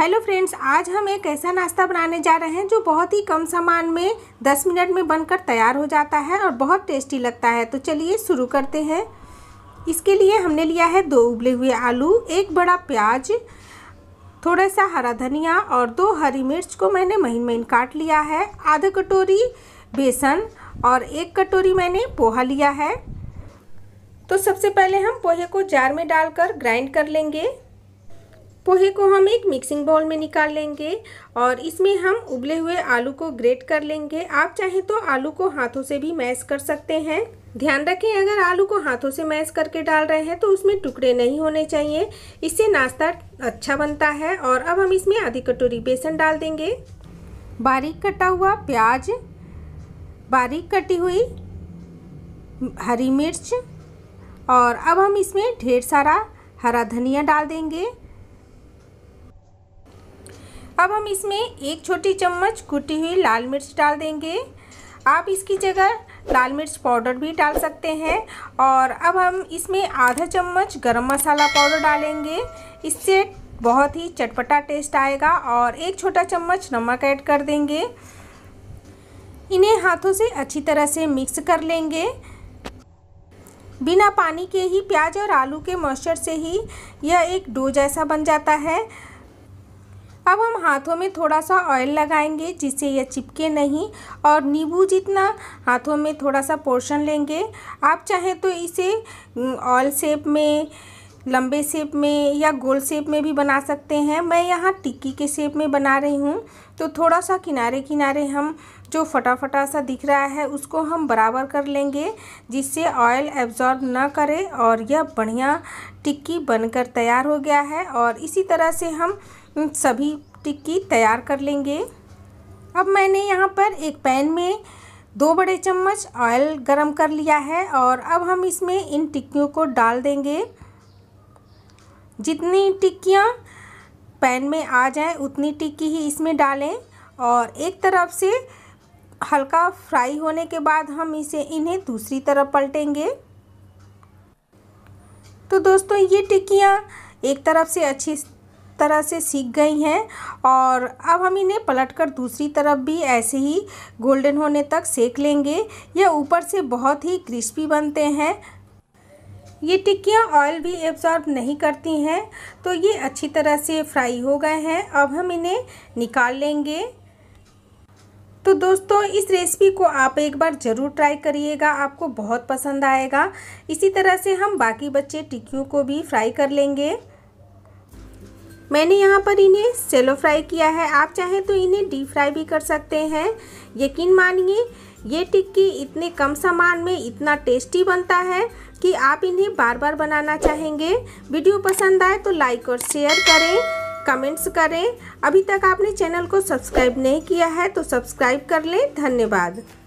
hello friends आज हम एक ऐसा नाश्ता बनाने जा रहे हैं जो बहुत ही कम सामान में 10 मिनट में बनकर तैयार हो जाता है और बहुत टेस्टी लगता है तो चलिए शुरू करते हैं इसके लिए हमने लिया है दो उबले हुए आलू एक बड़ा प्याज थोड़ा सा हरा धनिया और दो हरी मिर्च को मैंने महीन महीन काट लिया है आधा कटोरी बेसन और एक कटोरी मैंने पोहा लिया है तो सबसे पहले हम पोहे को जार में डालकर ग्राइंड कर लेंगे पोहे को हम एक मिक्सिंग बाउल में निकाल लेंगे और इसमें हम उबले हुए आलू को ग्रेट कर लेंगे आप चाहें तो आलू को हाथों से भी मैश कर सकते हैं ध्यान रखें अगर आलू को हाथों से मैश करके डाल रहे हैं तो उसमें टुकड़े नहीं होने चाहिए इससे नाश्ता अच्छा बनता है और अब हम इसमें आधी कटोरी बेसन डाल देंगे बारीक कटा हुआ प्याज बारीक कटी हुई हरी मिर्च और अब हम इसमें ढेर सारा हरा धनिया डाल देंगे अब हम इसमें एक छोटी चम्मच कुटी हुई लाल मिर्च डाल देंगे आप इसकी जगह लाल मिर्च पाउडर भी डाल सकते हैं और अब हम इसमें आधा चम्मच गरम मसाला पाउडर डालेंगे इससे बहुत ही चटपटा टेस्ट आएगा और एक छोटा चम्मच नमक ऐड कर देंगे इन्हें हाथों से अच्छी तरह से मिक्स कर लेंगे बिना पानी के ही प्याज और आलू के मॉइस्चर से ही यह एक डो जैसा बन जाता है अब हम हाथों में थोड़ा सा ऑयल लगाएंगे जिससे यह चिपके नहीं और नींबू जितना हाथों में थोड़ा सा पोर्शन लेंगे आप चाहें तो इसे ऑयल शेप में लंबे शेप में या गोल शेप में भी बना सकते हैं मैं यहाँ टिक्की के शेप में बना रही हूँ तो थोड़ा सा किनारे किनारे हम जो फटाफटा सा दिख रहा है उसको हम बराबर कर लेंगे जिससे ऑयल एब्जॉर्ब ना करे और यह बढ़िया टिक्की बनकर तैयार हो गया है और इसी तरह से हम सभी टिक्की तैयार कर लेंगे अब मैंने यहाँ पर एक पैन में दो बड़े चम्मच ऑयल गरम कर लिया है और अब हम इसमें इन टिक्कियों को डाल देंगे जितनी टिक्कियाँ पैन में आ जाए उतनी टिक्की ही इसमें डालें और एक तरफ से हल्का फ्राई होने के बाद हम इसे इन्हें दूसरी तरफ पलटेंगे तो दोस्तों ये टिक्कियाँ एक तरफ से अच्छी तरह से सीख गई हैं और अब हम इन्हें पलट कर दूसरी तरफ भी ऐसे ही गोल्डन होने तक सेक लेंगे यह ऊपर से बहुत ही क्रिस्पी बनते हैं ये टिक्कियाँ ऑयल भी एब्जॉर्ब नहीं करती हैं तो ये अच्छी तरह से फ्राई हो गए हैं अब हम इन्हें निकाल लेंगे तो दोस्तों इस रेसिपी को आप एक बार ज़रूर ट्राई करिएगा आपको बहुत पसंद आएगा इसी तरह से हम बाकी बच्चे टिक्कियों को भी फ्राई कर लेंगे मैंने यहाँ पर इन्हें सेलो फ्राई किया है आप चाहें तो इन्हें डीप फ्राई भी कर सकते हैं यकीन मानिए ये टिक्की इतने कम सामान में इतना टेस्टी बनता है कि आप इन्हें बार बार बनाना चाहेंगे वीडियो पसंद आए तो लाइक और शेयर करें कमेंट्स करें अभी तक आपने चैनल को सब्सक्राइब नहीं किया है तो सब्सक्राइब कर लें धन्यवाद